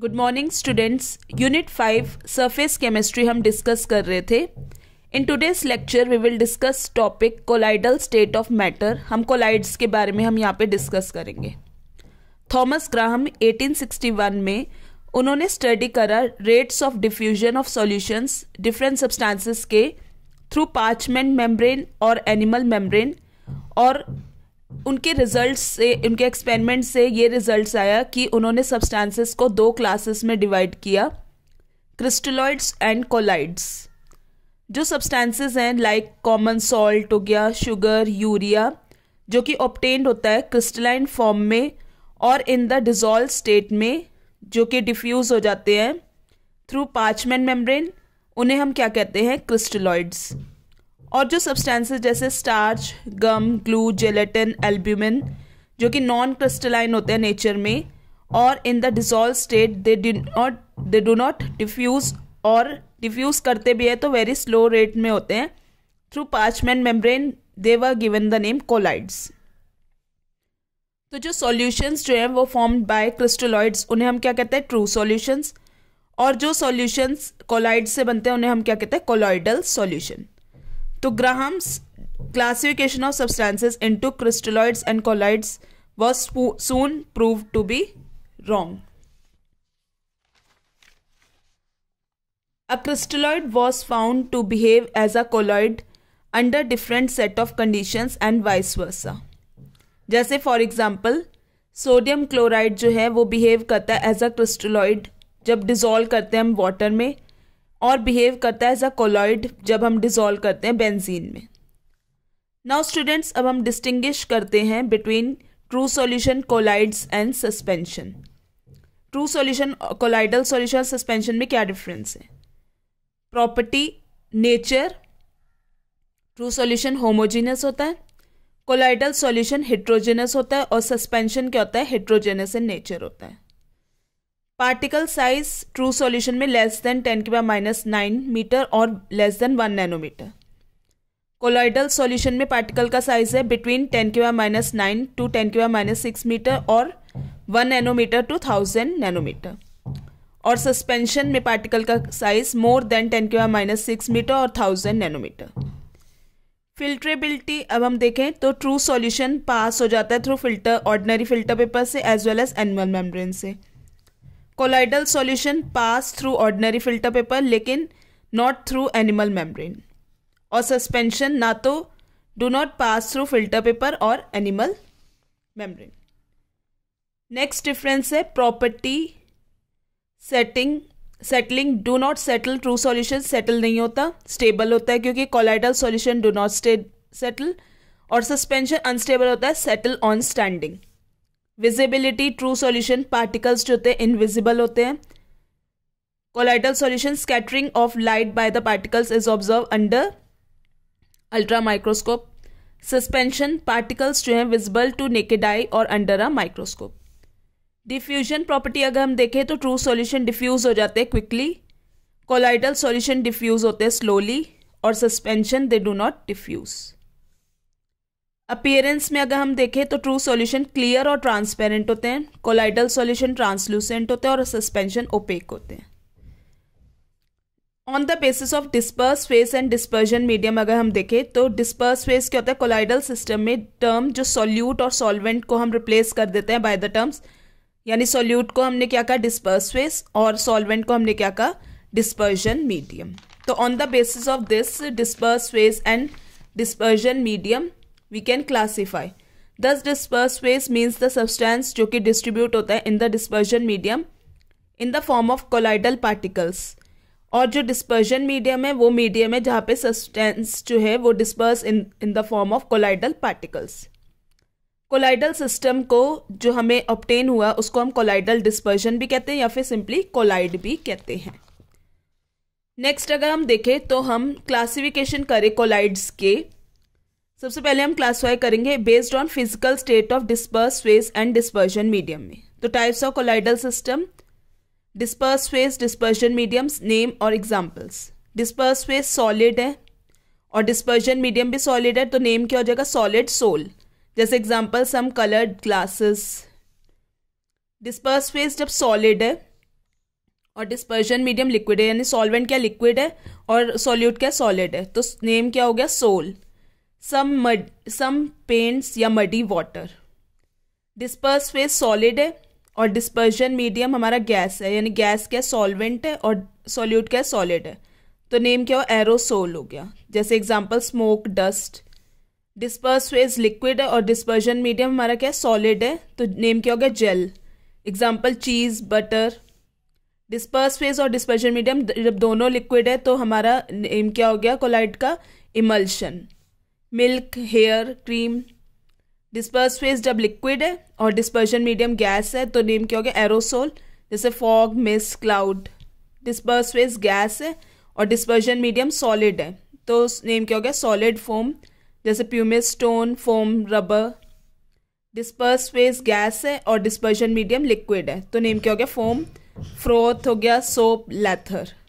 good morning students unit five surface chemistry हम discuss कर रहे थे in today's lecture we will discuss topic colloidal state of matter हम colloids के बारे में हम यहाँ पे डिस्कस करेंगे थॉमस ग्राहम 1861 में उन्होंने स्टडी करा rates of diffusion of solutions different substances के थ्रू पार्चमेंट मेम्ब्रेन और एनिमल मेम्ब्रेन और उनके रिजल्ट से उनके एक्सपेरिमेंट से ये रिजल्ट आया कि उन्होंने सब्सटेंसेस को दो क्लासेस में डिवाइड किया क्रिस्टलॉइड्स एंड कोलाइड्स जो सब्सटेंसेस हैं लाइक कॉमन सॉल्ट हो गया शुगर यूरिया जो कि ऑप्टेंड होता है क्रिस्टलाइन फॉर्म में और इन द डिजॉल्व स्टेट में जो कि डिफ्यूज़ हो जाते हैं थ्रू पार्चमेंट मेम्ब्रेन उन्हें हम क्या कहते हैं क्रिस्टलॉइड्स और जो सब्सटेंसेस जैसे starch gum glue gelatin albumin जो कि नॉन क्रिस्टलाइन होते हैं नेचर में और in the dissolve state they do not they do not diffuse और डिफ्यूज़ करते भी है तो वेरी स्लो रेट में होते हैं थ्रू पार्चमेंट मेम्ब्रेन दे व गिवन द नेम कोलाइड्स तो जो सॉल्यूशंस जो हैं वो फॉर्म्ड बाय क्रिस्टलॉइड्स उन्हें हम क्या कहते हैं ट्रू सॉल्यूशंस और जो सॉल्यूशंस कोलाइड से बनते हैं उन्हें हम क्या कहते हैं कोलाइडल सॉल्यूशन तो Graham's classification of into crystalloids and colloids was soon prove to be wrong a crystalloid was found to behave as a colloid under different set of conditions and vice versa जैसे for example sodium chloride जो है वो behave करता है as a crystalloid जब dissolve करते हैं हम वाटर में और बिहेव करता है एज अ कोलॉइड जब हम डिज़ोल्व करते हैं बेंजीन में नाउ स्टूडेंट्स अब हम डिस्टिंग्विश करते हैं between true solution colloids and suspension true solution colloidal solution suspension में क्या डिफरेंस है property nature true solution homogeneous होता है कोलाइडल सॉल्यूशन हेट्रोजेनस होता है और सस्पेंशन क्या होता है हेट्रोजेनस इन नेचर होता है पार्टिकल साइज ट्रू सॉल्यूशन में लेस देन टेन के बाद माइनस नाइन मीटर और less than one nanometre colloidal solution में पार्टिकल का साइज है बिटवीन टेन के बाद माइनस नाइन टू टेन के बाद माइनस सिक्स मीटर और one nanometre to thousand nanometre और सस्पेंशन में पार्टिकल का साइज मोर देन टेन के बाद माइनस सिक्स मीटर और थाउजेंड नैनोमीटर फिल्ट्रेबिलिटी अब हम देखें तो ट्रू सॉल्यूशन पास हो जाता है through filter ordinary filter paper से as well as animal membrane से colloidal solution pass through ordinary filter paper लेकिन नॉट थ्रू एनिमल मेम्ब्रेन और सस्पेंशन ना तो do not pass through filter paper और एनिमल मेम्ब्रेन नेक्स्ट डिफरेंस है property setting settling do not settle true solution settle नहीं होता stable होता है क्योंकि colloidal solution do not stay settle और सस्पेंशन अनस्टेबल होता है settle on standing visibility true solution particles जो होते हैं इनविजिबल होते हैं colloidal solution scattering of light by the particles is observe under ultra microscope suspension particles जो हैं विजिबल टू नेकेड आई और under a microscope diffusion property अगर हम देखें तो ट्रू सॉल्यूशन डिफ्यूज हो जाते हैं क्विकली कोलाइटल सॉल्यूशन डिफ्यूज होते हैं स्लोली और suspension they do not diffuse appearance में अगर हम देखें तो ट्रू सॉल्यूशन क्लियर और ट्रांसपेरेंट होते हैं कोलाइडल सॉल्यूशन ट्रांसलूसेंट होते हैं और सस्पेंशन ओपेक होते हैं on the basis of disperse phase and dispersion medium अगर हम देखें तो डिस्पर्स फेस क्या होता है कोलाइडल सिस्टम में टर्म जो सॉल्यूट और सॉल्वेंट को हम रिप्लेस कर देते हैं बाय द टर्म्स यानी सॉल्यूट को हमने क्या कहा डिस्पर्स फेस और सॉल्वेंट को हमने क्या कहा डिस्पर्जन मीडियम तो on the basis of this disperse phase and dispersion medium we can classify thus disperse phase means the substance जो कि डिस्ट्रीब्यूट होता है in the dispersion medium in the form of colloidal particles और जो dispersion medium है वो medium है जहाँ पे सब्सटेंस जो है वो disperse in in the form of colloidal particles colloidal system को जो हमें ऑप्टेन हुआ उसको हम कोलाइडल डिस्पर्जन भी कहते हैं या फिर सिंपली कोलाइड भी कहते हैं नेक्स्ट अगर हम देखें तो हम क्लासिफिकेशन करें कोलाइड्स के सबसे पहले हम क्लासिफाई करेंगे based on physical state of disperse phase and dispersion medium में तो types of colloidal system disperse phase dispersion mediums name और एग्जाम्पल्स डिस्पर्स फेस सॉलिड है और डिस्पर्जन मीडियम भी सॉलिड है तो नेम क्या हो जाएगा सॉलिड सोल जैसे example some coloured glasses disperse phase जब सॉलिड है और डिस्पर्जन मीडियम लिक्विड है यानी सॉल्वेंट क्या लिक्विड है और सॉल्यूट क्या सॉलिड है तो नेम क्या हो गया sol some mud some paints या muddy water disperse phase solid है और डिस्पर्जन मीडियम हमारा गैस है यानी गैस क्या सॉल्वेंट है और सॉल्यूट क्या सॉलिड है तो नेम क्या हो एरोसोल हो गया जैसे example smoke dust disperse phase liquid है और डिस्पर्जन मीडियम हमारा क्या सॉलिड है तो नेम क्या हो गया gel example cheese butter disperse phase और डिस्पर्जन मीडियम जब दोनों लिक्विड है तो हमारा नेम क्या हो गया कोलाइड का emulsion milk hair cream disperse phase जब लिक्विड है और डिस्पर्शन मीडियम गैस है तो नेम क्या हो गया एरोसोल जैसे fog mist cloud disperse phase gas है और डिस्पर्शन मीडियम सॉलिड है तो नेम क्या हो गया सॉलिड फोम जैसे pumice stone foam rubber disperse phase gas है और डिस्पर्शन मीडियम लिक्विड है तो नेम क्या हो गया फोम फ्रोथ हो गया सोप लेथर